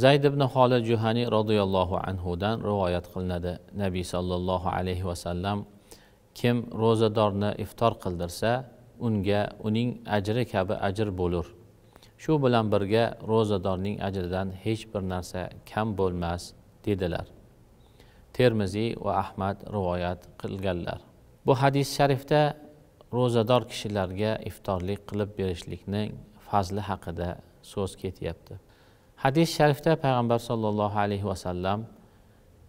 zayd ibn holi juhaniy roziyallohu anhudan rivoyat qilinadi nabiy sollallohu alayhi vasallam kim ro'zadorni iftor qildirsa unga uning ajri kabi ajr bo'lur shu bilan birga ro'zadorning ajridan hech bir narsa kam bo'lmas dedilar termiziy va ahmad rivoyat qilganlar bu hadis sharifda ro'zador kishilarga iftorlik qilib berishlikning fazli haqida so'z ketyapti hadis sharifda payg'ambar sollallohu alayhi vasallam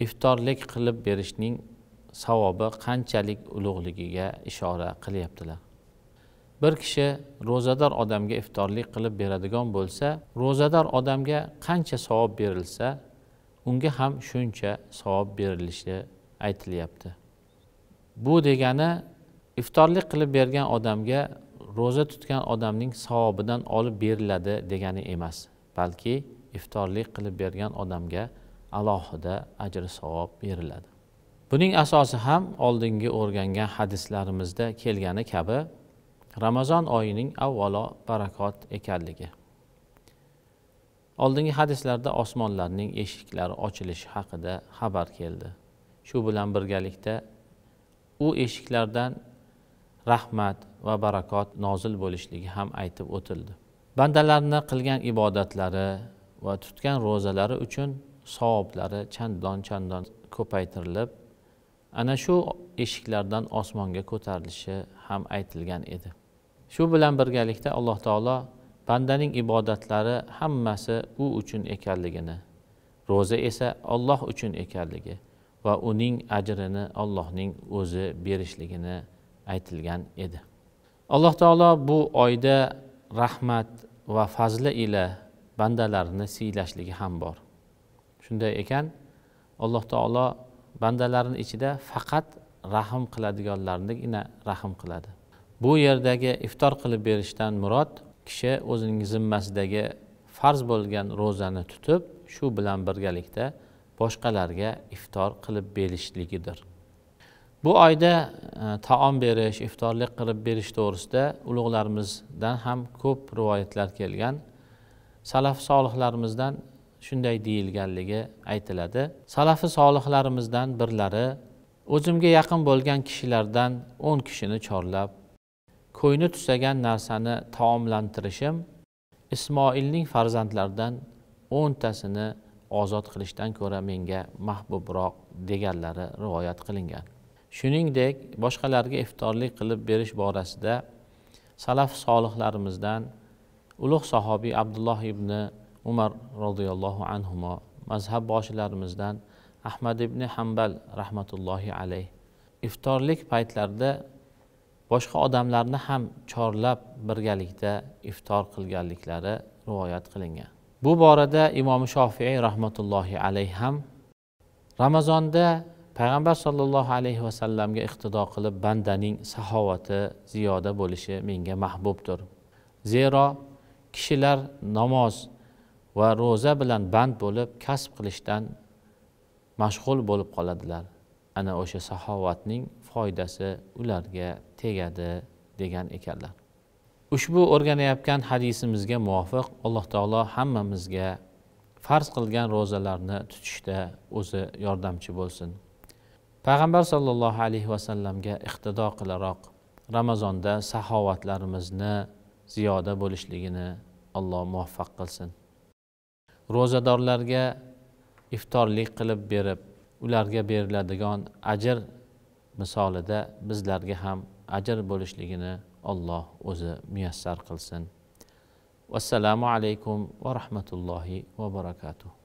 iftorlik qilib berishning savobi qanchalik ulug'ligiga ishora qilyaptilar bir kishi ro'zador odamga iftorlik qilib beradigan bo'lsa ro'zador odamga qancha savob berilsa unga ham shuncha savob berilishi aytilyapti bu degani iftorlik qilib bergan odamga ro'za tutgan odamning savobidan olib beriladi degani emas balki iftorlik qilib bergan odamga alohida ajr savob beriladi buning asosi ham oldingi o'rgangan hadislarimizda kelgani kabi ramazon oyining avvalo barakot ekanligi oldingi hadislarda osmonlarning eshiklari ochilishi haqida xabar keldi shu bilan birgalikda u eshiklardan rahmat va barakot nozil bo'lishligi ham aytib o'tildi bandalarni qilgan ibodatlari va tutgan ro'zalari uchun savoblari chandon chandon ko'paytirilib ana shu eshiklardan osmonga ko'tarilishi ham aytilgan edi shu bilan birgalikda alloh taolo bandaning ibodatlari hammasi u uchun ekanligini ro'za esa olloh uchun ekanligi va uning ajrini ollohning o'zi berishligini aytilgan edi alloh taolo bu oyda rahmat va fazli ila bandalarini siylashligi ham bor shunday ekan alloh taolo bandalarini ichida faqat rahm qiladiganlarnigina rahm qiladi bu yerdagi iftor qilib berishdan murod kishi o'zining zimmasidagi farz bo'lgan ro'zani tutib shu bilan birgalikda boshqalarga iftor qilib berishligidir bu oyda e, taom berish iftorlik qilib berish to'g'risida ulug'larimizdan ham ko'p rivoyatlar kelgan salaf solihlarimizdan shunday deyilganligi aytiladi salafi solihlarimizdan birlari o'zimga yaqin bo'lgan kishilardan o'n kishini chorlab ko'yni tusagan narsani taomlantirishim ismoilning farzandlaridan o'ntasini ozod qilishdan ko'ra menga mahbubroq deganlari rivoyat qilingan shuningdek boshqalarga iftorlik qilib berish borasida salaf solihlarimizdan ulug' sahobiy abdulloh ibn umar roziyallohu anhu mazhab boshilarimizdan ahmad ibn hambal rahmatullohi alayh iftorlik paytlarida boshqa odamlarni ham chorlab birgalikda iftor qilganliklari rivoyat qilingan bu borada imom shofiiy rahmatullohi alayhi ham ramazonda payg'ambar sollallohu alayhi vasallamga iqtido qilib bandaning saxovati ziyoda bo'lishi menga mahbubdir zero kishilar namoz va ro'za bilan band bo'lib kasb qilishdan mashg'ul bo'lib qoladilar ana o'sha saxovatning foydasi ularga tegadi degan ekanlar ushbu o'rganayotgan hadisimizga muvofiq alloh taolo hammamizga farz qilgan ro'zalarni tutishda o'zi yordamchi bo'lsin payg'ambar sollallohu alayhi vasallamga iqtido qilaroq ramazonda saxovatlarimizni ziyoda bo'lishligini alloh muvaffaq qilsin ro'zadorlarga iftorlik qilib berib ularga beriladigan ajr misolida bizlarga ham ajr bo'lishligini alloh o'zi muyassar qilsin vassalomu alaykum va rahmatullohi va barakatuh